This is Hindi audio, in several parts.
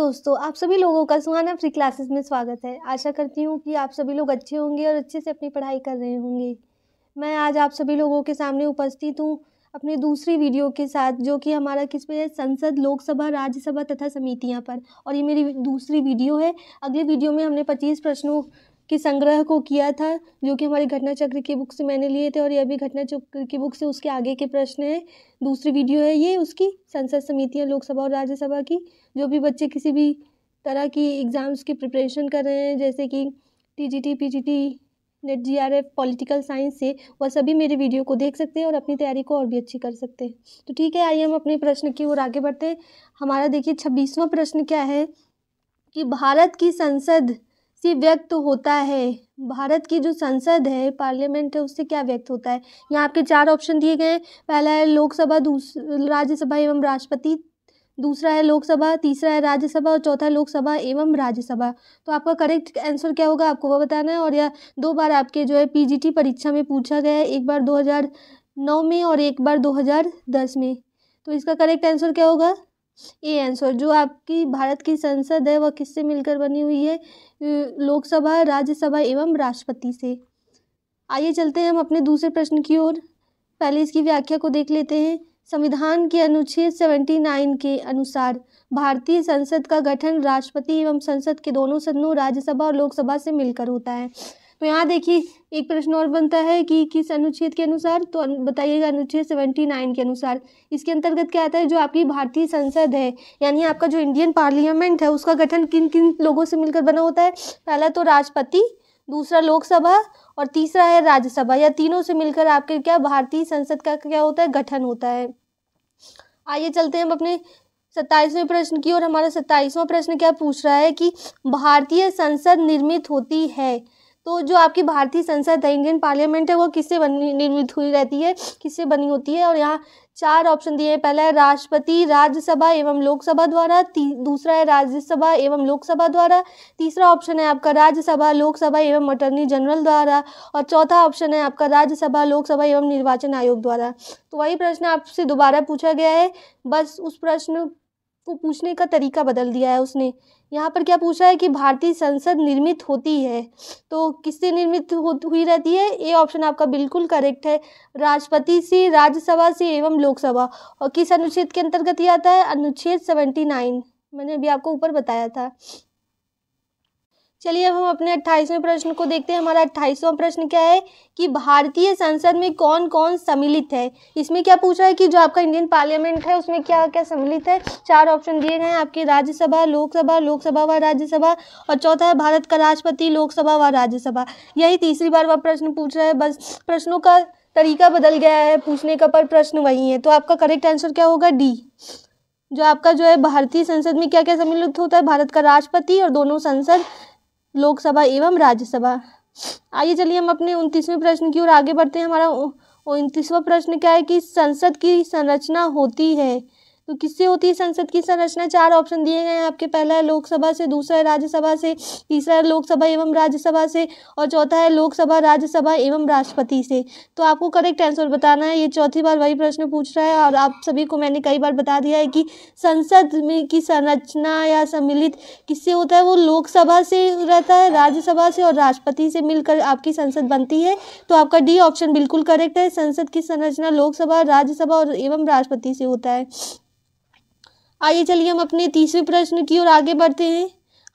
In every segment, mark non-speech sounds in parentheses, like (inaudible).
दोस्तों आप सभी लोगों का सुहाना फ्री क्लासेस में स्वागत है आशा करती हूँ कि आप सभी लोग अच्छे होंगे और अच्छे से अपनी पढ़ाई कर रहे होंगे मैं आज आप सभी लोगों के सामने उपस्थित हूँ अपनी दूसरी वीडियो के साथ जो कि हमारा किस पे है संसद लोकसभा राज्यसभा तथा समितियाँ पर और ये मेरी दूसरी वीडियो है अगले वीडियो में हमने पच्चीस प्रश्नों के संग्रह को किया था जो कि हमारी घटना चक्र की बुक से मैंने लिए थे और यह भी घटना चक्र की बुक से उसके आगे के प्रश्न है दूसरी वीडियो है ये उसकी संसद समितियाँ लोकसभा और राज्यसभा की जो भी बच्चे किसी भी तरह की एग्ज़ाम्स की प्रिपरेशन कर रहे हैं जैसे कि T G T P G T NET G R F political science से वह सभी मेरे वीडियो को देख सकते हैं और अपनी तैयारी को और भी अच्छी कर सकते हैं तो ठीक है आइए हम अपने प्रश्न की ओर आगे बढ़ते हैं हमारा देखिए छब्बीसवां प्रश्न क्या है कि भारत की संसद से व्यक्त होता है भारत की जो संसद है पार्लियामेंट है उससे क्या व्यक्त होता है यहाँ आपके चार ऑप्शन दिए गए हैं पहला है लोकसभा दूस राज्यसभा एवं राष्ट्रपति दूसरा है लोकसभा तीसरा है राज्यसभा और चौथा है लोकसभा एवं राज्यसभा तो आपका करेक्ट आंसर क्या होगा आपको वह बताना है और यह दो बार आपके जो है पीजीटी परीक्षा में पूछा गया है एक बार 2009 में और एक बार 2010 में तो इसका करेक्ट आंसर क्या होगा ए आंसर जो आपकी भारत की संसद है वह किससे मिलकर बनी हुई है लोकसभा राज्यसभा एवं राष्ट्रपति से आइए चलते हैं हम अपने दूसरे प्रश्न की ओर पहले इसकी व्याख्या को देख लेते हैं संविधान के अनुच्छेद सेवेंटी नाइन के अनुसार भारतीय संसद का गठन राष्ट्रपति एवं संसद के दोनों सदनों राज्यसभा और लोकसभा से मिलकर होता है तो यहाँ देखिए एक प्रश्न और बनता है कि किस अनुच्छेद के अनुसार तो बताइएगा अनुच्छेद सेवेंटी नाइन के अनुसार इसके अंतर्गत क्या आता है जो आपकी भारतीय संसद है यानी आपका जो इंडियन पार्लियामेंट है उसका गठन किन किन लोगों से मिलकर बना होता है पहला तो राष्ट्रपति दूसरा लोकसभा और तीसरा है राज्यसभा या तीनों से मिलकर आपके क्या भारतीय संसद का क्या होता है गठन होता है आइए चलते हैं हम अपने सत्ताईसवें प्रश्न की और हमारा सत्ताईसवां प्रश्न क्या पूछ रहा है कि भारतीय संसद निर्मित होती है तो जो आपकी भारतीय संसद है इंडियन पार्लियामेंट है वो किससे बनी निर्मित हुई रहती है किससे बनी होती है और यहाँ चार ऑप्शन दिए हैं पहला है राष्ट्रपति राज्यसभा एवं लोकसभा द्वारा दूसरा है राज्यसभा एवं लोकसभा द्वारा तीसरा ऑप्शन है आपका राज्यसभा लोकसभा एवं अटर्नी जनरल द्वारा और चौथा ऑप्शन है आपका राज्यसभा लोकसभा एवं निर्वाचन आयोग द्वारा तो वही प्रश्न आपसे दोबारा पूछा गया है बस उस प्रश्न को पूछने का तरीका बदल दिया है उसने यहाँ पर क्या पूछा है कि भारतीय संसद निर्मित होती है तो किससे निर्मित हुई रहती है ए ऑप्शन आपका बिल्कुल करेक्ट है राष्ट्रपति से राज्यसभा से एवं लोकसभा और किस अनुच्छेद के अंतर्गत ये आता है अनुच्छेद सेवेंटी नाइन मैंने अभी आपको ऊपर बताया था चलिए अब हम अपने अट्ठाईसवें प्रश्न को देखते हैं हमारा अट्ठाईसवां प्रश्न क्या है कि भारतीय संसद में कौन कौन सम्मिलित है इसमें क्या पूछा है कि जो आपका इंडियन पार्लियामेंट है उसमें क्या क्या सम्मिलित है चार ऑप्शन दिए गए हैं आपके राज्यसभा लोकसभा लोकसभा व राज्यसभा और चौथा है भारत का राष्ट्रपति लोकसभा व राज्यसभा यही तीसरी बार वह प्रश्न पूछ रहा है बस प्रश्नों का तरीका बदल गया है पूछने का पर प्रश्न वही है तो आपका करेक्ट आंसर क्या होगा डी जो आपका जो है भारतीय संसद में क्या क्या सम्मिलित होता है भारत का राष्ट्रपति और दोनों संसद लोकसभा एवं राज्यसभा आइए चलिए हम अपने उनतीसवें प्रश्न की ओर आगे बढ़ते हैं हमारा उनतीसवा प्रश्न क्या है कि संसद की संरचना होती है तो किससे होती है संसद की संरचना चार ऑप्शन दिए गए हैं आपके पहला है लोकसभा से दूसरा है राज्यसभा से तीसरा है लोकसभा एवं राज्यसभा से और चौथा है लोकसभा राज्यसभा एवं राष्ट्रपति से तो आपको करेक्ट आंसर बताना है ये चौथी बार वही प्रश्न पूछ रहा है और आप सभी को मैंने कई बार बता दिया है कि संसद में की संरचना या सम्मिलित किससे होता है वो लोकसभा से रहता है राज्यसभा से और राष्ट्रपति से मिलकर आपकी संसद बनती है तो आपका डी ऑप्शन बिल्कुल करेक्ट है संसद की संरचना लोकसभा राज्यसभा और एवं राष्ट्रपति से होता है आइए चलिए हम अपने तीसरे प्रश्न की ओर आगे बढ़ते हैं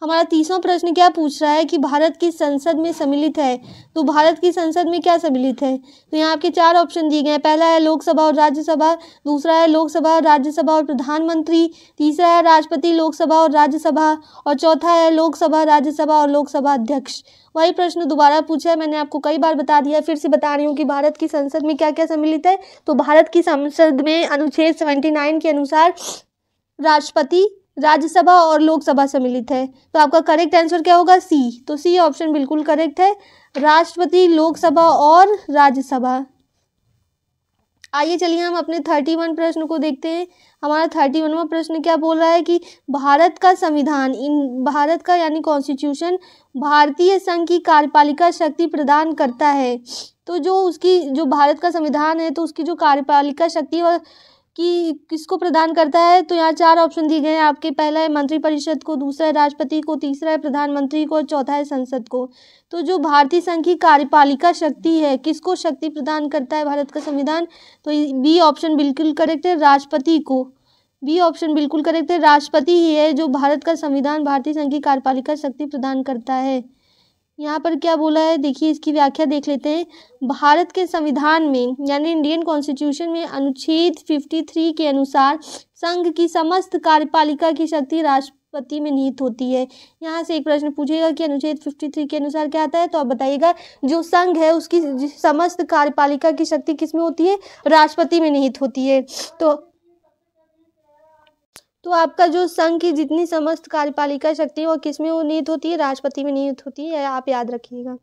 हमारा तीसरा प्रश्न क्या पूछ रहा है कि भारत की संसद में सम्मिलित है तो भारत की संसद में क्या सम्मिलित है तो यहाँ आपके चार ऑप्शन दिए गए हैं पहला है लोकसभा और राज्यसभा दूसरा है लोकसभा और राज्यसभा और प्रधानमंत्री तीसरा है राष्ट्रपति लोकसभा और राज्यसभा और चौथा है लोकसभा राज्यसभा और लोकसभा अध्यक्ष वही प्रश्न दोबारा पूछा है मैंने आपको कई बार बता दिया फिर से बता रही हूँ कि भारत की संसद में क्या क्या सम्मिलित है तो भारत की संसद में अनुच्छेद सेवेंटी नाइन के अनुसार राष्ट्रपति राज्यसभा और लोकसभा सम्मिलित है तो आपका करेक्ट आंसर क्या होगा सी तो सी ऑप्शन बिल्कुल करेक्ट है राष्ट्रपति लोकसभा और राज्यसभा आइए चलिए हम अपने थर्टी वन प्रश्न को देखते हैं हमारा थर्टी वनवा प्रश्न क्या बोल रहा है कि भारत का संविधान इन भारत का यानी कॉन्स्टिट्यूशन भारतीय संघ की कार्यपालिका शक्ति प्रदान करता है तो जो उसकी जो भारत का संविधान है तो उसकी जो कार्यपालिका शक्ति और कि किसको प्रदान करता है तो यहाँ चार ऑप्शन दिए गए हैं आपके पहला है मंत्रिपरिषद को दूसरा है राष्ट्रपति को तीसरा है प्रधानमंत्री को और चौथा है संसद को तो जो भारतीय संघ की कार्यपालिका शक्ति है किसको शक्ति प्रदान करता है भारत का संविधान तो बी ऑप्शन बिल्कुल करेक्ट है राष्ट्रपति को बी ऑप्शन बिल्कुल करेक्ट है राष्ट्रपति ही है जो भारत का संविधान भारतीय संघ की कार्यपालिका शक्ति प्रदान करता है यहाँ पर क्या बोला है देखिए इसकी व्याख्या देख लेते हैं भारत के संविधान में यानी इंडियन कॉन्स्टिट्यूशन में अनुच्छेद 53 के अनुसार संघ की समस्त कार्यपालिका की शक्ति राष्ट्रपति में निहित होती है यहाँ से एक प्रश्न पूछेगा कि अनुच्छेद 53 के अनुसार क्या आता है तो आप बताइएगा जो संघ है उसकी समस्त कार्यपालिका की शक्ति किस में होती है राष्ट्रपति में निहित होती है तो तो आपका जो संघ की जितनी समस्त कार्यपालिका शक्ति है वो किसमें वो निहित होती है राष्ट्रपति में निहित होती है आप याद रखिएगा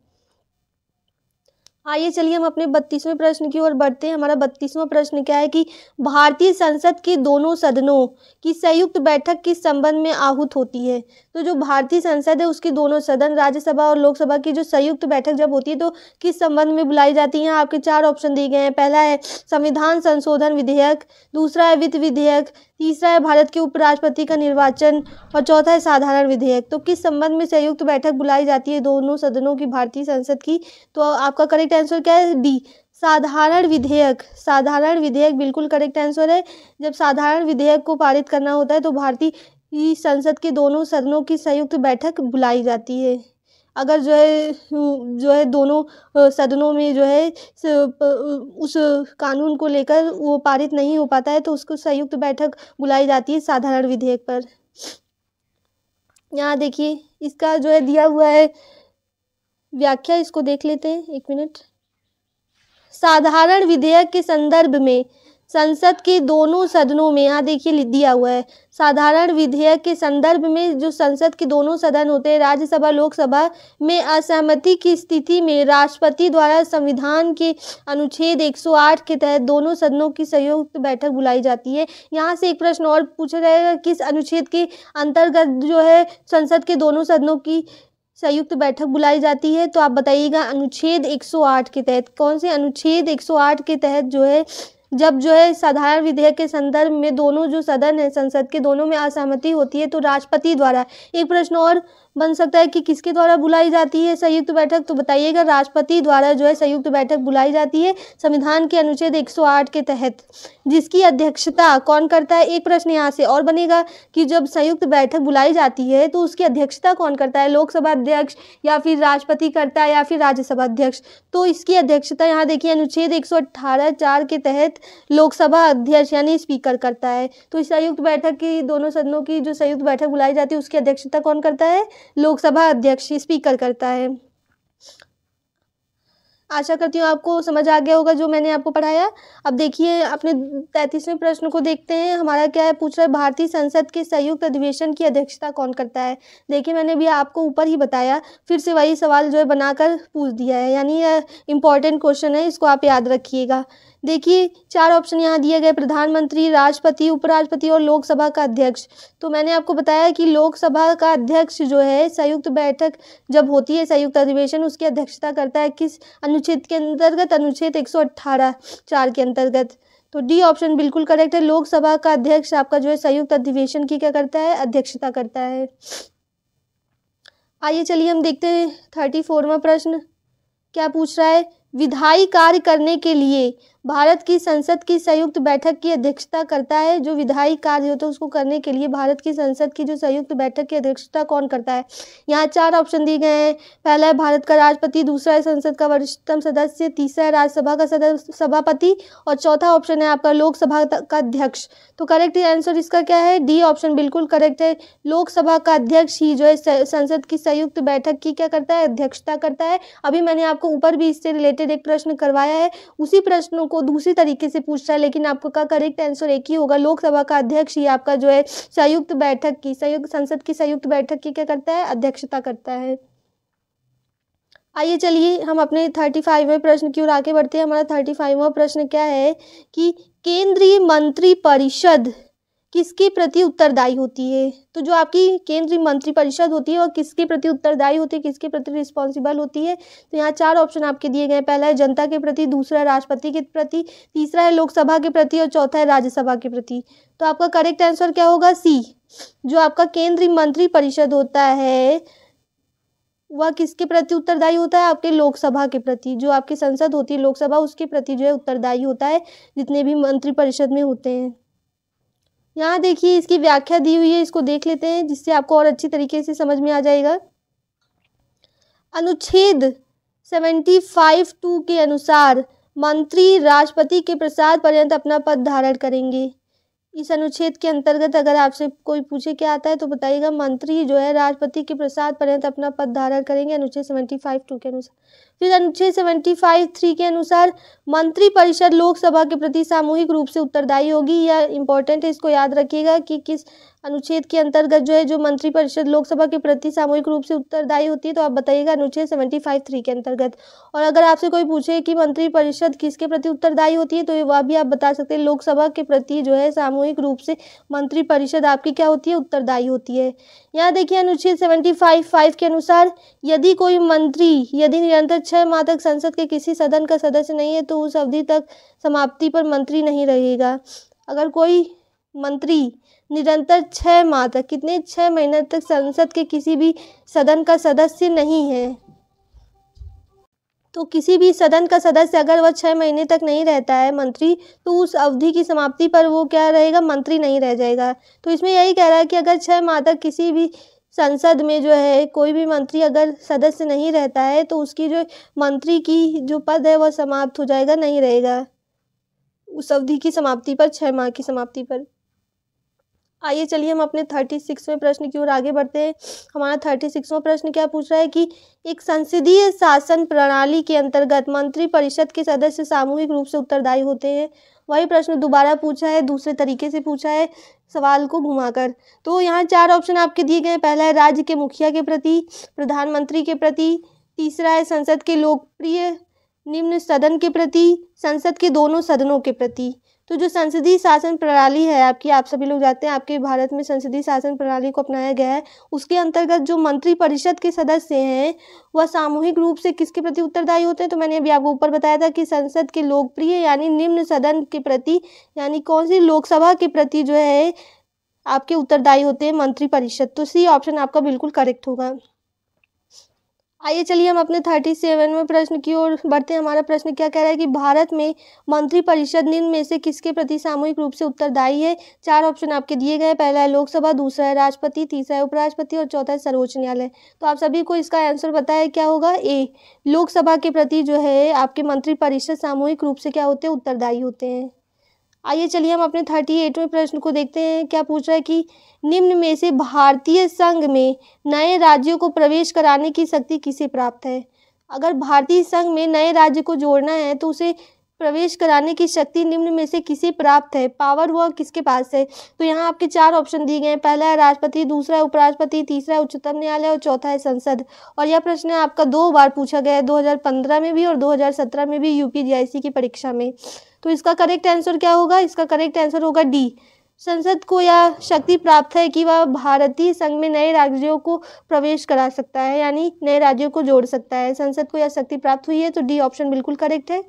आइए चलिए हम अपने बत्तीसवें प्रश्न की ओर बढ़ते हैं हमारा बत्तीसवां प्रश्न क्या है कि भारतीय संसद के दोनों सदनों की संयुक्त बैठक किस संबंध में आहूत होती है तो जो भारतीय संसद है उसके दोनों सदन राज्यसभा और लोकसभा की जो संयुक्त बैठक जब होती है तो किस संबंध में बुलाई जाती है आपके चार ऑप्शन दिए गए हैं पहला है संविधान संशोधन विधेयक दूसरा है वित्त विधेयक तीसरा है भारत के उपराष्ट्रपति का निर्वाचन और चौथा है साधारण विधेयक तो किस संबंध में संयुक्त बैठक बुलाई जाती है दोनों सदनों की भारतीय संसद की तो आपका करेक्ट आंसर क्या है डी साधारण विधेयक साधारण विधेयक बिल्कुल करेक्ट आंसर है जब साधारण विधेयक को पारित करना होता है तो भारतीय संसद के दोनों सदनों की संयुक्त बैठक बुलाई जाती है अगर जो है हम्म, जो है दोनों सदनों में जो है उस कानून को लेकर वो पारित नहीं हो पाता है तो उसको संयुक्त बैठक बुलाई जाती है साधारण विधेयक पर यहाँ देखिए इसका जो है दिया हुआ है व्याख्या इसको देख लेते हैं एक मिनट साधारण विधेयक के संदर्भ में संसद के दोनों सदनों में यहाँ देखिए दिया हुआ है साधारण विधेयक के संदर्भ में जो संसद के दोनों सदन होते हैं राज्यसभा लोकसभा में असहमति की स्थिति में राष्ट्रपति द्वारा संविधान के अनुच्छेद 108 के तहत दोनों सदनों की संयुक्त बैठक बुलाई जाती है यहाँ से एक प्रश्न और पूछा जाएगा किस अनुच्छेद के अंतर्गत जो है संसद के दोनों सदनों की संयुक्त बैठक बुलाई जाती है तो आप बताइएगा अनुच्छेद एक के तहत कौन से अनुच्छेद एक के तहत जो है जब जो है साधारण विधेयक के संदर्भ में दोनों जो सदन है संसद के दोनों में असहमति होती है तो राष्ट्रपति द्वारा एक प्रश्न और बन सकता है कि किसके द्वारा बुलाई जाती है संयुक्त बैठक तो बताइएगा राष्ट्रपति द्वारा जो है संयुक्त बैठक बुलाई जाती है संविधान के अनुच्छेद 108 के तहत जिसकी अध्यक्षता कौन करता है एक प्रश्न यहाँ से और बनेगा कि जब संयुक्त बैठक बुलाई जाती है तो उसकी अध्यक्षता कौन करता है लोकसभा अध्यक्ष या फिर राष्ट्रपति करता है या फिर राज्यसभा अध्यक्ष तो इसकी अध्यक्षता यहाँ देखिए अनुच्छेद एक चार के तहत लोकसभा अध्यक्ष यानी स्पीकर करता है तो इस संयुक्त बैठक की दोनों सदनों की जो संयुक्त बैठक बुलाई जाती है उसकी अध्यक्षता कौन करता है लोकसभा अध्यक्ष स्पीकर करता है आशा करती हूँ आपको समझ आ गया होगा जो मैंने आपको पढ़ाया अब देखिए अपने तैंतीसवें प्रश्न को देखते हैं हमारा क्या है पूछ रहा है भारतीय संसद के संयुक्त अधिवेशन की अध्यक्षता कौन करता है देखिए मैंने भी आपको ऊपर ही बताया फिर से वही सवाल जो है बनाकर पूछ दिया है यानी यह इम्पोर्टेंट क्वेश्चन है इसको आप याद रखिएगा देखिए चार ऑप्शन यहाँ दिए गए प्रधानमंत्री राष्ट्रपति उपराष्ट्रपति और लोकसभा का अध्यक्ष तो मैंने आपको बताया कि लोकसभा का अध्यक्ष जो है संयुक्त बैठक जब होती है संयुक्त अधिवेशन उसकी अध्यक्षता करता है किस अनुच्छेद के अंतर्गत अनुच्छेद एक चार के अंतर्गत तो डी ऑप्शन बिल्कुल करेक्ट है लोकसभा का अध्यक्ष आपका जो है संयुक्त अधिवेशन की क्या करता है अध्यक्षता करता है आइए चलिए हम देखते हैं थर्टी फोरवा प्रश्न क्या पूछ रहा है विधायी कार्य करने के लिए भारत की संसद की संयुक्त बैठक की अध्यक्षता करता है जो विधायी कार्य होता है उसको करने के लिए भारत की संसद की जो संयुक्त बैठक की अध्यक्षता कौन करता है यहाँ चार ऑप्शन दिए गए हैं पहला है भारत का राष्ट्रपति दूसरा है संसद का वरिष्ठतम सदस्य तीसरा है राज्यसभा का सदस्य सभापति और चौथा ऑप्शन है आपका लोकसभा का अध्यक्ष तो करेक्ट आंसर इसका क्या है डी ऑप्शन बिल्कुल करेक्ट है लोकसभा का अध्यक्ष ही जो है संसद की संयुक्त बैठक की क्या करता है अध्यक्षता करता है अभी मैंने आपको ऊपर भी इससे रिलेटेड एक प्रश्न करवाया है उसी प्रश्नों को दूसरी तरीके से पूछ रहा है लेकिन आपका करेक्ट आंसर एक ही होगा लोकसभा का अध्यक्ष ही आपका जो है संयुक्त बैठक की संयुक्त संसद की संयुक्त बैठक की क्या करता है अध्यक्षता करता है आइए चलिए हम अपने थर्टी फाइववें प्रश्न की ओर आगे बढ़ते हैं हमारा थर्टी फाइववा प्रश्न क्या है कि केंद्रीय मंत्री परिषद किसके प्रति उत्तरदायी होती है तो जो आपकी केंद्रीय मंत्रिपरिषद होती है वह किसके प्रति उत्तरदायी होती है किसके प्रति रिस्पॉन्सिबल होती है तो यहाँ चार ऑप्शन आपके दिए गए पहला है जनता के प्रति दूसरा है राष्ट्रपति के प्रति तीसरा है लोकसभा के प्रति और चौथा है राज्यसभा के प्रति तो आपका करेक्ट आंसर क्या होगा सी जो आपका केंद्रीय मंत्रिपरिषद होता है वह किसके प्रति उत्तरदायी होता है आपके लोकसभा के प्रति जो आपकी संसद होती है लोकसभा उसके प्रति जो है उत्तरदायी होता है जितने भी मंत्रिपरिषद में होते हैं यहाँ देखिए इसकी व्याख्या दी हुई है इसको देख लेते हैं जिससे आपको और अच्छी तरीके से समझ में आ जाएगा अनुच्छेद सेवेंटी फाइव टू के अनुसार मंत्री राष्ट्रपति के प्रसाद पर्यंत अपना पद धारण करेंगे इस अनुच्छेद के अंतर्गत अगर आपसे कोई पूछे क्या आता है तो बताइएगा मंत्री जो है राष्ट्रपति के प्रसाद पर्यंत अपना पद धारण करेंगे अनुच्छेद सेवेंटी फाइव टू के अनुसार फिर अनुच्छेद सेवेंटी फाइव थ्री के अनुसार मंत्रिपरिषद लोकसभा के प्रति सामूहिक रूप से उत्तरदायी होगी यह इंपॉर्टेंट है इसको याद रखिएगा कि किस अनुच्छेद के अंतर्गत जो है जो मंत्रिपरिषद लोकसभा के प्रति सामूहिक रूप से उत्तरदायी होती है तो आप बताइएगा अनुच्छेद सेवेंटी फाइव थ्री के अंतर्गत और अगर आपसे कोई पूछे कि मंत्रिपरिषद किसके प्रति उत्तरदायी होती है तो वह भी आप बता सकते हैं लोकसभा के प्रति जो है सामूहिक रूप से मंत्रिपरिषद आपकी क्या होती है उत्तरदायी होती है यहाँ देखिए अनुच्छेद सेवेंटी फाइव फाइव के अनुसार यदि कोई मंत्री यदि निरंतर छ छह माह तक संसद के किसी सदन का सदस्य नहीं है तो उस अवधि तक समाप्ति पर मंत्री नहीं रहेगा अगर कोई मंत्री निरंतर छः माह तक कितने छः महीने तक संसद के किसी भी सदन का सदस्य नहीं है तो किसी भी सदन का सदस्य अगर वह छः महीने तक नहीं रहता है मंत्री तो उस अवधि की समाप्ति पर वो क्या रहेगा मंत्री नहीं रह जाएगा तो इसमें यही कह रहा है कि अगर छः माह तक किसी भी संसद में जो है कोई भी मंत्री अगर सदस्य नहीं रहता है तो उसकी जो मंत्री की जो पद है वह समाप्त हो जाएगा नहीं रहेगा उस अवधि की समाप्ति पर छः माह की समाप्ति पर आइए चलिए हम अपने थर्टी सिक्सवें प्रश्न की ओर आगे बढ़ते हैं हमारा थर्टी सिक्सवा प्रश्न क्या पूछ रहा है कि एक संसदीय शासन प्रणाली के अंतर्गत मंत्री परिषद के सदस्य सामूहिक रूप से उत्तरदायी होते हैं वही प्रश्न दोबारा पूछा है दूसरे तरीके से पूछा है सवाल को घुमाकर तो यहाँ चार ऑप्शन आपके दिए गए पहला है राज्य के मुखिया के प्रति प्रधानमंत्री के प्रति तीसरा है संसद के लोकप्रिय निम्न सदन के प्रति संसद के दोनों सदनों के प्रति तो जो संसदीय शासन प्रणाली है आपकी आप सभी लोग जानते हैं आपके भारत में संसदीय शासन प्रणाली को अपनाया गया है उसके अंतर्गत जो मंत्रिपरिषद के सदस्य हैं वह सामूहिक रूप से किसके प्रति उत्तरदायी होते हैं तो मैंने अभी आपको ऊपर बताया था कि संसद के लोकप्रिय यानी निम्न सदन के प्रति यानी कौन सी लोकसभा के प्रति जो है आपके उत्तरदायी होते हैं मंत्रिपरिषद तो सी ऑप्शन आपका बिल्कुल करेक्ट होगा आइए चलिए हम अपने थर्टी सेवनवें प्रश्न की ओर बढ़ते हैं हमारा प्रश्न क्या कह रहा है कि भारत में मंत्रिपरिषद निम्न में से किसके प्रति सामूहिक रूप से उत्तरदायी है चार ऑप्शन आपके दिए गए पहला है लोकसभा दूसरा है राष्ट्रपति तीसरा है उपराष्ट्रपति और चौथा है सर्वोच्च न्यायालय तो आप सभी को इसका आंसर बताया क्या होगा ए लोकसभा के प्रति जो है आपके मंत्रिपरिषद सामूहिक रूप से क्या होते हैं उत्तरदायी होते हैं आइए चलिए हम अपने थर्टी एटवें प्रश्न को देखते हैं क्या पूछ रहा है कि निम्न में से भारतीय संघ में नए राज्यों को प्रवेश कराने की शक्ति किसे प्राप्त है अगर भारतीय संघ में नए राज्य को जोड़ना है तो उसे प्रवेश कराने की शक्ति निम्न में से किसे प्राप्त है पावर वह किसके पास है तो यहाँ आपके चार ऑप्शन दिए गए हैं पहला है राष्ट्रपति दूसरा है उपराष्ट्रपति तीसरा है उच्चतम न्यायालय और चौथा है संसद और यह प्रश्न आपका दो बार पूछा गया है दो में भी और दो में भी यूपी की परीक्षा में तो इसका करेक्ट आंसर क्या होगा इसका करेक्ट आंसर होगा डी संसद को यह शक्ति प्राप्त है कि वह भारतीय संघ में नए राज्यों को प्रवेश करा सकता है यानी नए राज्यों को जोड़ सकता है संसद को यह शक्ति प्राप्त हुई है तो डी ऑप्शन बिल्कुल करेक्ट है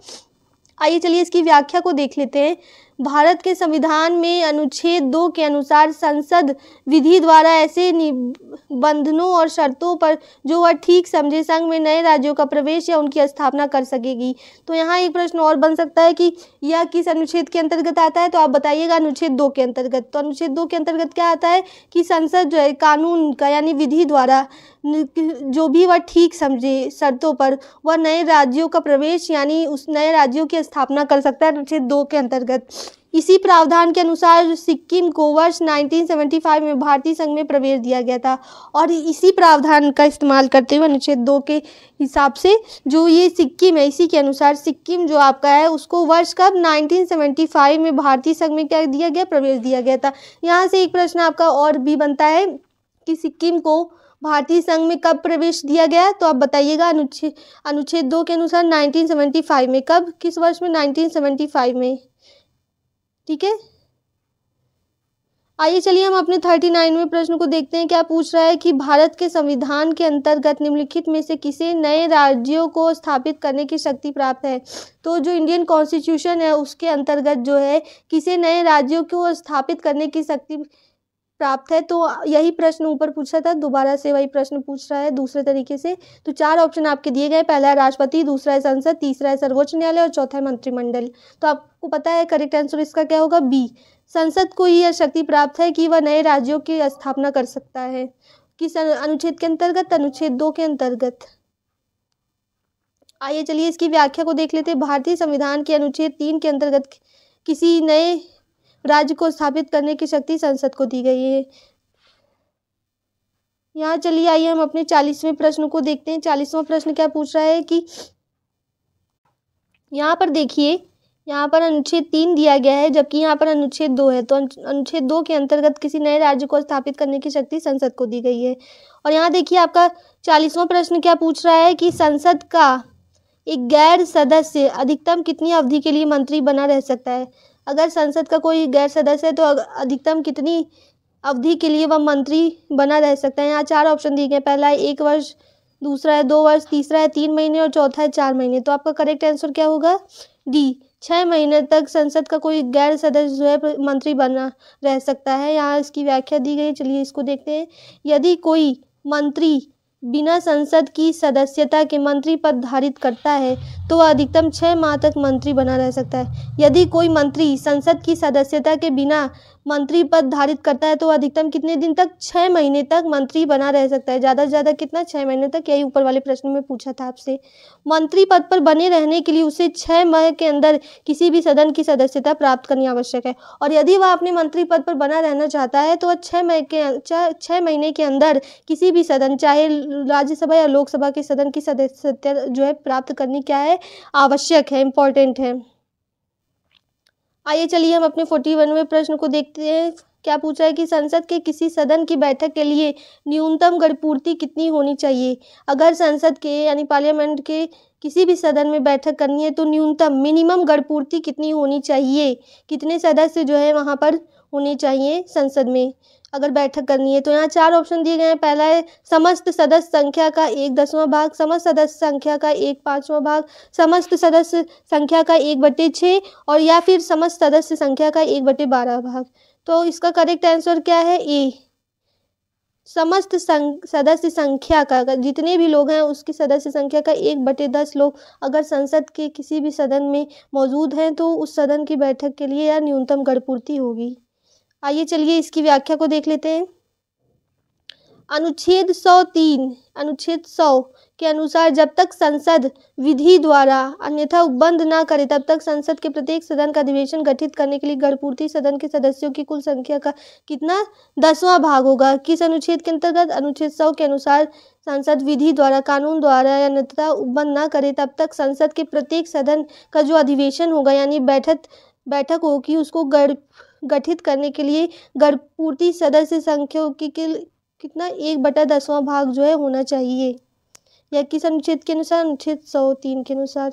आइए चलिए इसकी व्याख्या को देख लेते हैं भारत के संविधान में अनुच्छेद दो के अनुसार संसद विधि द्वारा ऐसे निबंधनों और शर्तों पर जो वह ठीक समझे संघ में नए राज्यों का प्रवेश या उनकी स्थापना कर सकेगी तो यहाँ एक प्रश्न और बन सकता है कि यह किस अनुच्छेद के अंतर्गत आता है तो आप बताइएगा अनुच्छेद दो के अंतर्गत तो अनुच्छेद दो के अंतर्गत क्या आता है कि संसद जो है कानून का यानी विधि द्वारा जो भी वह ठीक समझे शर्तों पर वह नए राज्यों का प्रवेश यानी उस नए राज्यों की स्थापना कर सकता है अनुच्छेद दो के अंतर्गत इसी प्रावधान के अनुसार सिक्किम को वर्ष 1975 में भारतीय संघ में प्रवेश दिया गया था और इसी प्रावधान का इस्तेमाल करते हुए अनुच्छेद दो के हिसाब से जो ये सिक्किम है इसी के अनुसार सिक्किम जो आपका है उसको वर्ष कब 1975 में भारतीय संघ में क्या दिया गया प्रवेश दिया गया था यहाँ से एक प्रश्न आपका और भी बनता है कि सिक्किम को भारतीय संघ में कब प्रवेश दिया गया तो आप बताइएगा अनुच्छेद अनुच्छेद दो के अनुसार 1975 में कब किस वर्ष में 1975 में ठीक है आइए चलिए हम अपने थर्टी नाइनवें प्रश्न को देखते हैं क्या पूछ रहा है कि भारत के संविधान के अंतर्गत निम्नलिखित में से किसे नए राज्यों को स्थापित करने की शक्ति प्राप्त है तो जो इंडियन कॉन्स्टिट्यूशन है उसके अंतर्गत जो है किसे नए राज्यों को स्थापित करने की शक्ति प्राप्त है तो यही प्रश्न ऊपर पूछा था दोबारा से वही प्रश्न पूछ रहा है दूसरे तरीके से तो चार ऑप्शन आपके दिए गए पहला है राष्ट्रपति दूसरा है संसद तीसरा है सर्वोच्च न्यायालय और चौथा है मंत्रिमंडल तो आपको पता है करेक्ट आंसर इसका क्या होगा बी संसद को यह शक्ति प्राप्त है कि वह नए राज्यों की स्थापना कर सकता है किस अनुच्छेद के अंतर्गत अनुच्छेद दो के अंतर्गत आइए चलिए इसकी व्याख्या को देख लेते हैं भारतीय संविधान के अनुच्छेद तीन के अंतर्गत किसी नए राज्य को स्थापित करने की शक्ति संसद को दी गई है यहाँ चलिए आइए हम अपने चालीसवें प्रश्न को देखते हैं चालीसवा प्रश्न क्या पूछ रहा है कि यहाँ पर देखिए यहाँ पर अनुच्छेद तीन दिया गया है जबकि यहाँ पर अनुच्छेद दो है तो अनुच्छेद दो के अंतर्गत किसी नए राज्य को स्थापित करने की शक्ति संसद को दी गई है और यहाँ देखिए आपका चालीसवा प्रश्न क्या पूछ रहा है कि संसद का एक गैर सदस्य अधिकतम कितनी अवधि के लिए मंत्री बना रह सकता है अगर संसद का कोई गैर सदस्य है तो अधिकतम कितनी अवधि के लिए वह मंत्री बना रह सकता है यहाँ चार ऑप्शन दिए गए पहला है एक वर्ष दूसरा है दो वर्ष तीसरा है तीन महीने और चौथा है चार महीने तो आपका करेक्ट आंसर क्या होगा डी छः महीने तक संसद का कोई गैर सदस्य जो है मंत्री बना रह सकता है यहाँ इसकी व्याख्या दी गई चलिए इसको देखते हैं यदि कोई मंत्री बिना संसद की सदस्यता के मंत्री पद धारित करता है तो वह अधिकतम छः माह तक मंत्री बना रह सकता है यदि कोई मंत्री संसद की सदस्यता के बिना मंत्री पद धारित करता है तो अधिकतम कितने दिन तक छः महीने तक मंत्री बना रह सकता है ज़्यादा से ज़्यादा कितना छः महीने तक यही ऊपर वाले प्रश्न में पूछा था आपसे मंत्री पद पर बने रहने के लिए उसे छः माह के अंदर किसी भी सदन की सदस्यता प्राप्त करनी आवश्यक है और यदि वह अपने मंत्री पद पर बना रहना चाहता है तो वह छः मई के अं, छः महीने के अंदर किसी भी सदन चाहे राज्यसभा या लोकसभा के सदन की सदस्यता जो है प्राप्त करनी क्या है आवश्यक है इम्पोर्टेंट है आइए चलिए हम अपने फोर्टी में प्रश्न को देखते हैं क्या पूछा है कि संसद के किसी सदन की बैठक के लिए न्यूनतम गढ़पूर्ति कितनी होनी चाहिए अगर संसद के यानी पार्लियामेंट के किसी भी सदन में बैठक करनी है तो न्यूनतम मिनिमम गढ़पूर्ति कितनी होनी चाहिए कितने सदस्य जो है वहाँ पर होने चाहिए संसद में अगर बैठक करनी है तो यहाँ चार ऑप्शन दिए गए हैं पहला है समस्त सदस्य संख्या का एक दसवां भाग समस्त सदस्य संख्या का एक पाँचवा भाग समस्त सदस्य संख्या का एक बटे छः और या फिर समस्त सदस्य संख्या का एक बटे बारह भाग तो इसका करेक्ट आंसर क्या है ए समस्त संग, सदस्य संख्या का जितने भी लोग हैं उसकी सदस्य संख्या का एक बटे दस लोग अगर संसद के किसी भी सदन में मौजूद हैं तो उस सदन की बैठक के लिए या न्यूनतम गढ़पूर्ति होगी आइए चलिए इसकी व्याख्या को देख लेते हैं अनुच्छेद 103 अनुच्छेद 100 के अनुसार जब तक संसद विधि द्वारा अन्यथा बंद ना करे तब तक संसद के प्रत्येक सदन का अधिवेशन गठित करने के लिए गणपूर्ति सदन के सदस्यों की कुल संख्या का कितना दसवां भाग होगा किस अनुच्छेद के अंतर्गत अनुच्छेद सौ के अनुसार संसद विधि द्वारा कानून द्वारा या अन्यथा उपबंध ना करे तब तक संसद के प्रत्येक सदन का जो अधिवेशन होगा यानी बैठक बैठक होगी उसको गढ़ गठित करने के लिए गढ़पूर्ति सदस्य संख्या की कितना एक बटा दसवा भाग जो है होना चाहिए या किस अनुच्छेद के अनुसार अनुच्छेद सौ तीन के अनुसार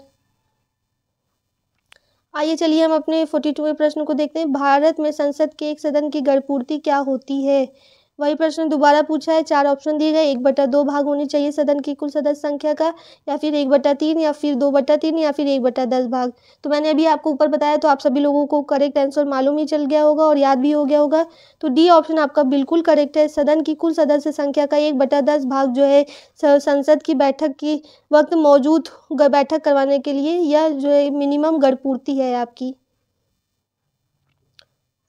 आइए चलिए हम अपने फोर्टी टूवें प्रश्न को देखते हैं भारत में संसद के एक सदन की गढ़पूर्ति क्या होती है वही प्रश्न दोबारा पूछा है चार ऑप्शन दिए गए एक बटा दो भाग होने चाहिए सदन की कुल सदस्य संख्या का या फिर एक बटा तीन या फिर दो बटा तीन या फिर एक बटा दस भाग तो मैंने अभी आपको ऊपर बताया तो आप सभी लोगों को करेक्ट आंसर मालूम ही चल गया होगा और याद भी हो गया होगा तो डी ऑप्शन आपका बिल्कुल करेक्ट है सदन की कुल सदस्य संख्या का एक बटा दस भाग जो है संसद की बैठक की वक्त मौजूद बैठक करवाने के लिए यह जो है मिनिमम गढ़पूर्ति है आपकी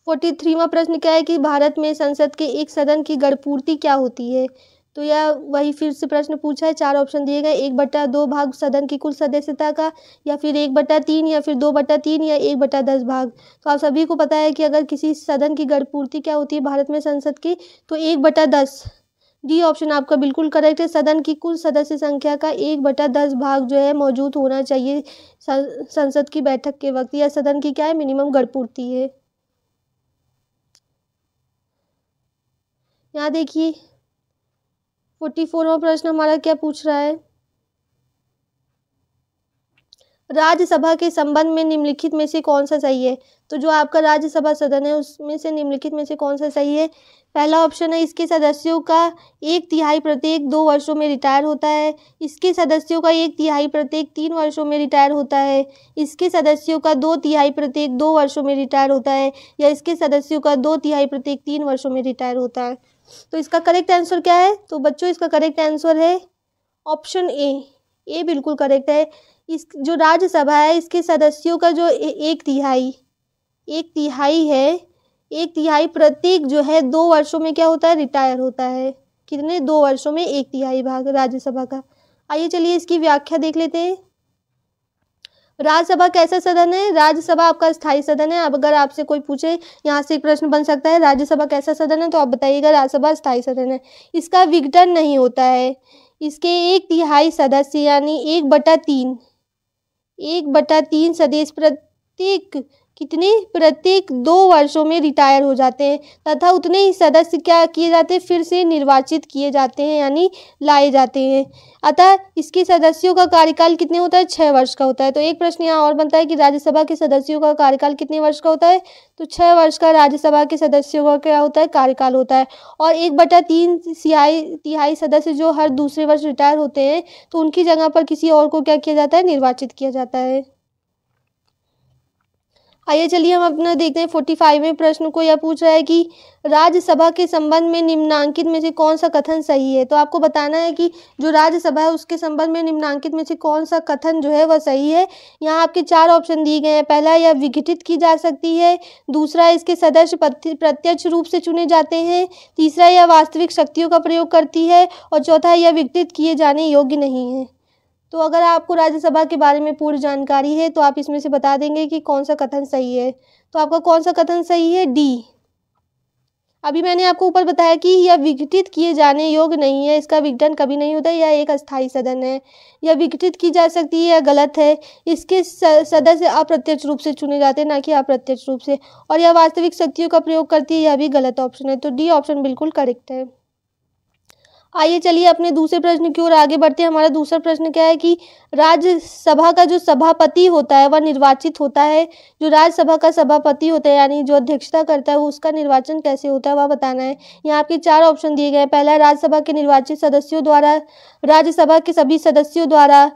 फोर्टी थ्रीवा प्रश्न क्या है कि भारत में संसद के एक सदन की गढ़पूर्ति क्या होती है तो यह वही फिर से प्रश्न पूछा है चार ऑप्शन दिए गए एक बटा दो भाग सदन की कुल सदस्यता का या फिर एक बटा तीन या फिर दो बटा तीन या एक बटा दस भाग तो आप सभी को पता है कि अगर किसी सदन की गढ़पूर्ति क्या होती है भारत में संसद की तो एक बटा दस डी ऑप्शन आपका बिल्कुल करेक्ट है सदन की कुल सदस्य संख्या का एक बटा दस भाग जो है मौजूद होना चाहिए संसद की बैठक के वक्त या सदन की क्या है मिनिमम गढ़पूर्ति है यहाँ देखिए फोर्टी फोरवा प्रश्न हमारा क्या पूछ रहा है राज्यसभा के संबंध में निम्नलिखित में से कौन सा सही है तो जो आपका राज्यसभा सदन है उसमें से निम्नलिखित में से कौन सा सही है पहला ऑप्शन है इसके सदस्यों का एक तिहाई प्रत्येक दो वर्षों में रिटायर होता है इसके सदस्यों का एक तिहाई प्रत्येक तीन वर्षों में रिटायर होता है इसके सदस्यों का दो तिहाई प्रत्येक दो वर्षों में रिटायर होता है या इसके सदस्यों का दो तिहाई प्रत्येक तीन वर्षों में रिटायर होता है तो इसका करेक्ट आंसर क्या है तो बच्चों इसका करेक्ट आंसर है ऑप्शन ए ए बिल्कुल करेक्ट है इस जो राज्यसभा है इसके सदस्यों का जो ए, एक तिहाई एक तिहाई है एक तिहाई प्रत्येक जो है दो वर्षों में क्या होता है रिटायर होता है कितने दो वर्षों में एक तिहाई भाग राज्यसभा का आइए चलिए इसकी व्याख्या देख लेते हैं राज्यसभा कैसा सदन है राज्यसभा आपका स्थायी सदन है अब अगर आपसे कोई पूछे यहाँ से एक प्रश्न बन सकता है राज्यसभा कैसा सदन है तो आप बताइएगा राज्यसभा स्थायी सदन है इसका विघटन नहीं होता है इसके एक तिहाई सदस्य यानी एक बटा तीन एक बटा तीन सदस्य प्रत्येक कितने प्रत्येक दो वर्षों में रिटायर हो जाते हैं तथा उतने ही सदस्य क्या किए जाते हैं फिर से निर्वाचित किए जाते हैं यानी लाए जाते हैं अतः इसके सदस्यों का कार्यकाल कितने होता है छः वर्ष का होता है तो एक प्रश्न यहाँ और बनता है कि राज्यसभा के सदस्यों का कार्यकाल कितने वर्ष का होता है तो छः वर्ष का राज्यसभा के सदस्यों का क्या होता है कार्यकाल होता है और एक बटा तीन सियाई तिहाई सदस्य जो हर दूसरे वर्ष रिटायर होते हैं तो उनकी जगह पर किसी और को क्या किया जाता है निर्वाचित किया जाता है आइए चलिए हम अपना देखते हैं फोर्टी में प्रश्न को यह पूछ रहा है कि राज्यसभा के संबंध में निम्नांकित में से कौन सा कथन सही है तो आपको बताना है कि जो राज्यसभा है उसके संबंध में निम्नांकित में से कौन सा कथन जो है वह सही है यहाँ आपके चार ऑप्शन दिए गए हैं पहला यह विघटित की जा सकती है दूसरा इसके सदस्य प्रत्यक्ष रूप से चुने जाते हैं तीसरा यह वास्तविक शक्तियों का प्रयोग करती है और चौथा यह विघटित किए जाने योग्य नहीं है तो अगर आपको राज्यसभा के बारे में पूर्ण जानकारी है तो आप इसमें से बता देंगे कि कौन सा कथन सही है तो आपका कौन सा कथन सही है डी अभी मैंने आपको ऊपर बताया कि यह विघटित किए जाने योग्य नहीं है इसका विघटन कभी नहीं होता यह एक अस्थाई सदन है यह विघटित की जा सकती है यह गलत है इसके सदस्य अप्रत्यक्ष रूप से चुने जाते हैं ना कि अप्रत्यक्ष रूप से और यह वास्तविक शक्तियों का प्रयोग करती है यह भी गलत ऑप्शन है तो डी ऑप्शन बिल्कुल करेक्ट है आइए चलिए अपने दूसरे प्रश्न की ओर आगे बढ़ते हैं हमारा दूसरा प्रश्न क्या है कि राज्यसभा का जो सभापति होता है वह निर्वाचित होता है जो राज्यसभा का सभापति होता है यानी जो अध्यक्षता करता है उसका निर्वाचन कैसे होता है वह बताना है यहाँ आपके चार ऑप्शन दिए गए हैं पहला राज्यसभा के निर्वाचित सदस्यों द्वारा राज्यसभा के सभी सदस्यों द्वारा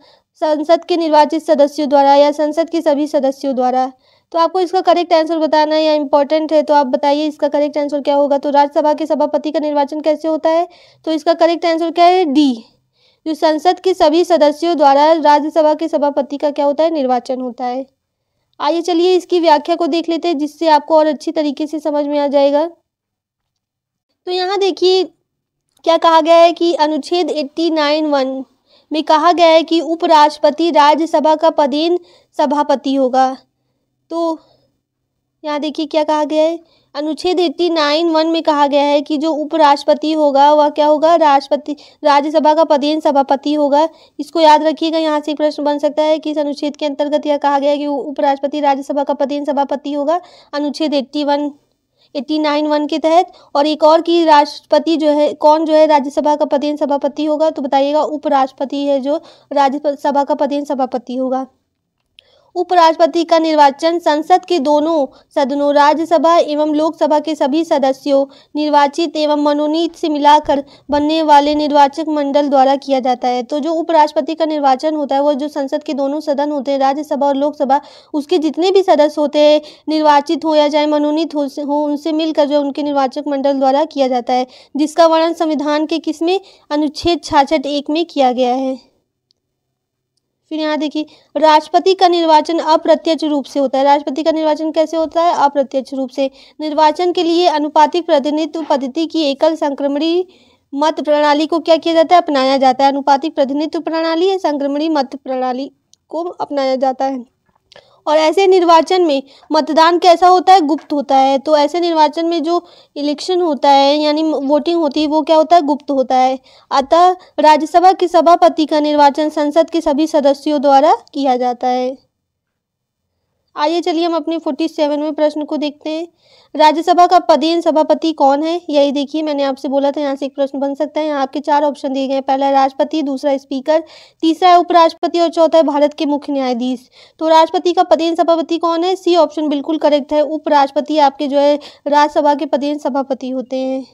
संसद के निर्वाचित सदस्यों द्वारा या संसद के सभी सदस्यों द्वारा तो आपको इसका करेक्ट आंसर बताना है या इंपॉर्टेंट है तो आप बताइए इसका करेक्ट आंसर क्या होगा तो राज्यसभा के सभापति का निर्वाचन कैसे होता है तो इसका करेक्ट आंसर क्या है डी जो संसद के सभी सदस्यों द्वारा राज्यसभा के सभापति का क्या होता है निर्वाचन होता है आइए चलिए इसकी व्याख्या को देख लेते हैं जिससे आपको और अच्छी तरीके से समझ में आ जाएगा तो यहाँ देखिए क्या कहा गया है कि अनुच्छेद एट्टी नाइन वन में कहा गया है कि उपराष्ट्रपति राज्यसभा का पदेन सभापति होगा तो यहाँ देखिए क्या कहा गया है अनुच्छेद एट्टी नाइन वन में कहा गया है कि जो उपराष्ट्रपति होगा वह क्या होगा राष्ट्रपति राज्यसभा का पदेन सभापति होगा इसको याद रखिएगा यहाँ से एक प्रश्न बन सकता है कि इस अनुच्छेद के अंतर्गत यह कहा गया है कि उपराष्ट्रपति राज्यसभा का पदेन सभापति होगा अनुच्छेद eighty one eighty nine one के तहत और एक और की राष्ट्रपति जो है कौन जो है राज्यसभा का पदेन सभापति होगा तो बताइएगा उपराष्ट्रपति है जो राज्यसभा का पदेन सभापति होगा उपराष्ट्रपति का निर्वाचन संसद के दोनों सदनों राज्यसभा एवं लोकसभा के सभी सदस्यों निर्वाचित एवं मनोनीत से मिलाकर बनने वाले निर्वाचक मंडल द्वारा किया जाता है तो जो उपराष्ट्रपति का निर्वाचन होता है वो जो संसद के दोनों सदन होते हैं राज्यसभा और लोकसभा उसके जितने भी सदस्य होते हैं निर्वाचित हो या चाहे मनोनीत हो, हो उनसे मिलकर जो उनके निर्वाचक मंडल द्वारा किया जाता है जिसका वर्णन संविधान के किसमें अनुच्छेद छाछठ एक में किया गया है फिर यहाँ देखिए राष्ट्रपति का निर्वाचन अप्रत्यक्ष रूप से होता है राष्ट्रपति का निर्वाचन कैसे होता है अप्रत्यक्ष रूप से निर्वाचन के लिए अनुपातिक प्रतिनिधित्व पद्धति की एकल संक्रमणी मत प्रणाली को क्या किया जाता है अपनाया जाता है अनुपातिक प्रतिनिधित्व प्रणाली या संक्रमणी मत प्रणाली को अपनाया जाता है और ऐसे निर्वाचन में मतदान कैसा होता है गुप्त होता है तो ऐसे निर्वाचन में जो इलेक्शन होता है यानी वोटिंग होती है वो क्या होता है गुप्त होता है अतः राज्यसभा के सभापति का निर्वाचन संसद के सभी सदस्यों द्वारा किया जाता है आइए चलिए हम अपने फोर्टी सेवनवें प्रश्न को देखते हैं राज्यसभा का पदेन सभापति कौन है यही देखिए मैंने आपसे बोला था यहाँ से एक प्रश्न बन सकता है यहाँ आपके चार ऑप्शन दिए गए पहला है राष्ट्रपति दूसरा स्पीकर तीसरा है उपराष्ट्रपति और चौथा है भारत के मुख्य न्यायाधीश तो राष्ट्रपति का पदेन सभापति कौन है सी ऑप्शन बिल्कुल करेक्ट है उपराष्ट्रपति आपके जो है राज्यसभा के पदेन सभापति होते हैं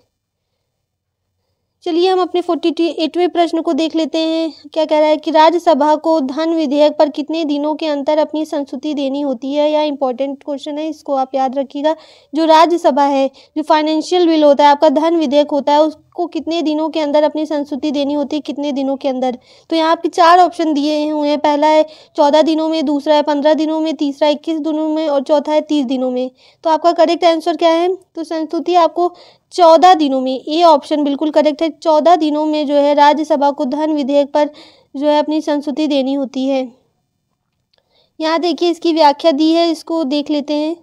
चलिए हम अपने फोर्टी एटवें प्रश्न को देख लेते हैं क्या कह रहा है कि राज्यसभा को धन विधेयक पर कितने दिनों के अंतर अपनी संस्तुति देनी होती है या इम्पोर्टेंट क्वेश्चन है इसको आप याद रखिएगा जो राज्यसभा है जो फाइनेंशियल बिल होता है आपका धन विधेयक होता है उस को कितने दिनों के अंदर अपनी संस्तुति देनी होती है कितने दिनों के अंदर तो यहाँ पे चार ऑप्शन दिए हुए हैं पहला है चौदह दिनों में दूसरा है पंद्रह दिनों में तीसरा इक्कीस दिनों में और चौथा है तीस दिनों में तो आपका करेक्ट आंसर क्या है तो संस्तुति आपको चौदह दिनों में ये ऑप्शन बिल्कुल करेक्ट है चौदह दिनों में जो है राज्यसभा को धन विधेयक पर जो है अपनी संस्तुति देनी होती है यहाँ देखिए इसकी व्याख्या दी है इसको देख लेते हैं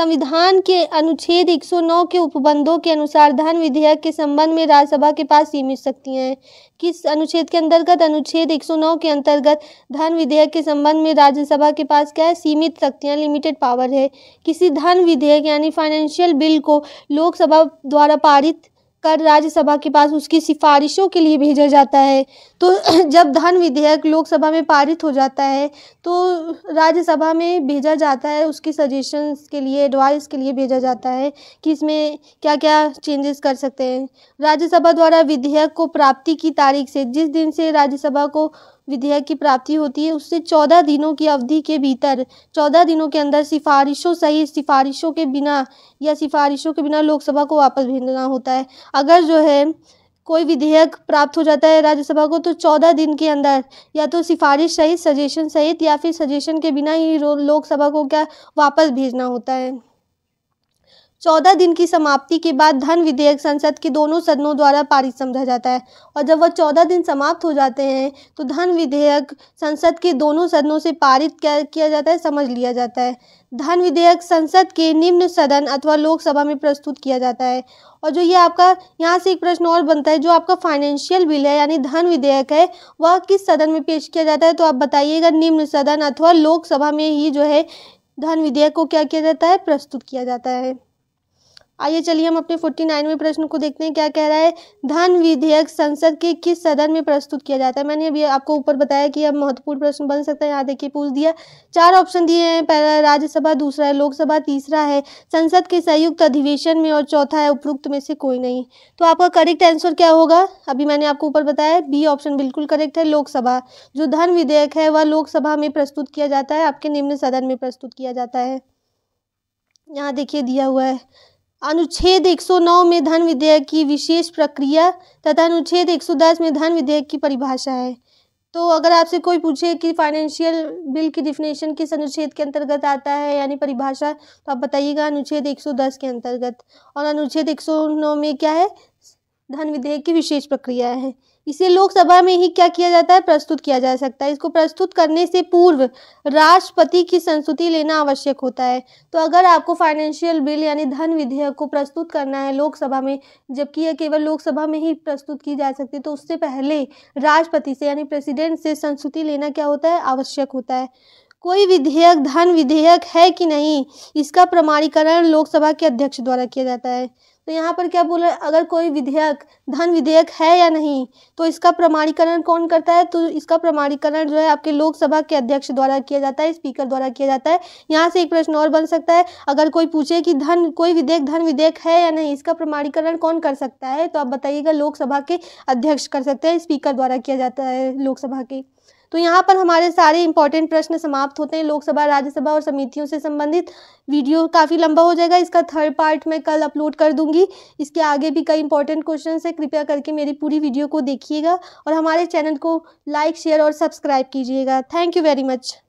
संविधान के अनुच्छेद 109 के उपबंधों के अनुसार धन विधेयक के संबंध में राज्यसभा के पास सीमित शक्तियां हैं किस अनुच्छेद के अंतर्गत अनुच्छेद 109 के अंतर्गत धन विधेयक के संबंध में राज्यसभा के पास क्या है सीमित शक्तियां लिमिटेड पावर है किसी धन विधेयक यानी फाइनेंशियल बिल को लोकसभा द्वारा पारित कर राज्यसभा के पास उसकी सिफारिशों के लिए भेजा जाता है तो (clears throat) जब धन विधेयक लोकसभा में पारित हो जाता है तो राज्यसभा में भेजा जाता है उसकी सजेशंस के लिए एडवाइस के लिए भेजा जाता है कि इसमें क्या क्या चेंजेस कर सकते हैं राज्यसभा द्वारा विधेयक को प्राप्ति की तारीख से जिस दिन से राज्यसभा को विधेयक की प्राप्ति होती है उससे चौदह दिनों की अवधि के भीतर चौदह दिनों के अंदर सिफारिशों सही सिफारिशों के बिना या सिफारिशों के बिना लोकसभा को वापस भेजना होता है अगर जो है कोई विधेयक प्राप्त हो जाता है राज्यसभा को तो चौदह दिन के अंदर या तो सिफारिश सहित सजेशन सहित या फिर सजेशन के बिना ही लोकसभा को क्या वापस भेजना होता है चौदह दिन की समाप्ति के बाद धन विधेयक संसद के दोनों सदनों द्वारा पारित समझा जाता है और जब वह चौदह दिन समाप्त हो जाते हैं तो धन विधेयक संसद के दोनों सदनों से पारित किया जाता है समझ लिया जाता है धन विधेयक संसद के निम्न सदन अथवा लोकसभा में प्रस्तुत किया जाता है और जो ये आपका यहाँ से एक प्रश्न और बनता है जो आपका फाइनेंशियल बिल है यानी धन विधेयक है वह किस सदन में पेश किया जाता है तो आप बताइएगा निम्न सदन अथवा लोकसभा में ही जो है धन विधेयक को क्या किया जाता है प्रस्तुत किया जाता है आइए चलिए हम अपने फोर्टी नाइनवें प्रश्न को देखते हैं क्या कह रहा है धन विधेयक संसद के किस सदन में प्रस्तुत किया जाता है मैंने अभी आपको ऊपर बताया कि अब महत्वपूर्ण प्रश्न बन सकता है यहाँ देखिए पूछ दिया चार ऑप्शन दिए हैं पहला राज्यसभा दूसरा है लोकसभा तीसरा है संसद के संयुक्त अधिवेशन में और चौथा है उपरुक्त में से कोई नहीं तो आपका करेक्ट आंसर क्या होगा अभी मैंने आपको ऊपर बताया बी ऑप्शन बिल्कुल करेक्ट है लोकसभा जो धन विधेयक है वह लोकसभा में प्रस्तुत किया जाता है आपके निम्न सदन में प्रस्तुत किया जाता है यहाँ देखिए दिया हुआ है अनुच्छेद 109 में धन विधेयक की विशेष प्रक्रिया तथा अनुच्छेद 110 में धन विधेयक की परिभाषा है तो अगर आपसे कोई पूछे कि फाइनेंशियल बिल की डिफिनेशन किस अनुच्छेद के अंतर्गत आता है यानी परिभाषा तो आप बताइएगा अनुच्छेद 110 के अंतर्गत और अनुच्छेद 109 में क्या है धन विधेयक की विशेष प्रक्रिया है इसे लोकसभा में ही क्या किया जाता है प्रस्तुत किया जा सकता है इसको प्रस्तुत करने से पूर्व राष्ट्रपति की संस्तुति लेना आवश्यक होता है तो अगर आपको फाइनेंशियल बिल यानी धन विधेयक को प्रस्तुत करना है लोकसभा में जबकि यह केवल लोकसभा में ही प्रस्तुत की जा सकती है तो उससे पहले राष्ट्रपति से यानी प्रेसिडेंट से संस्तुति लेना क्या होता है आवश्यक होता है कोई विधेयक धन विधेयक है कि नहीं इसका प्रमाणीकरण लोकसभा के अध्यक्ष द्वारा किया जाता है तो यहाँ पर क्या बोला अगर कोई विधेयक धन विधेयक है या नहीं तो इसका प्रमाणीकरण कौन करता है तो इसका प्रमाणीकरण जो है आपके लोकसभा के अध्यक्ष द्वारा किया जाता है स्पीकर द्वारा किया जाता है यहाँ से एक प्रश्न और बन सकता है अगर कोई पूछे कि धन कोई विधेयक धन विधेयक है या नहीं इसका प्रमाणीकरण कौन कर सकता है तो आप बताइएगा लोकसभा के अध्यक्ष कर सकते हैं स्पीकर द्वारा किया जाता है लोकसभा के तो यहाँ पर हमारे सारे इंपॉर्टेंट प्रश्न समाप्त होते हैं लोकसभा राज्यसभा और समितियों से संबंधित वीडियो काफ़ी लंबा हो जाएगा इसका थर्ड पार्ट मैं कल अपलोड कर दूंगी इसके आगे भी कई इंपॉर्टेंट क्वेश्चन है कृपया करके मेरी पूरी वीडियो को देखिएगा और हमारे चैनल को लाइक शेयर और सब्सक्राइब कीजिएगा थैंक यू वेरी मच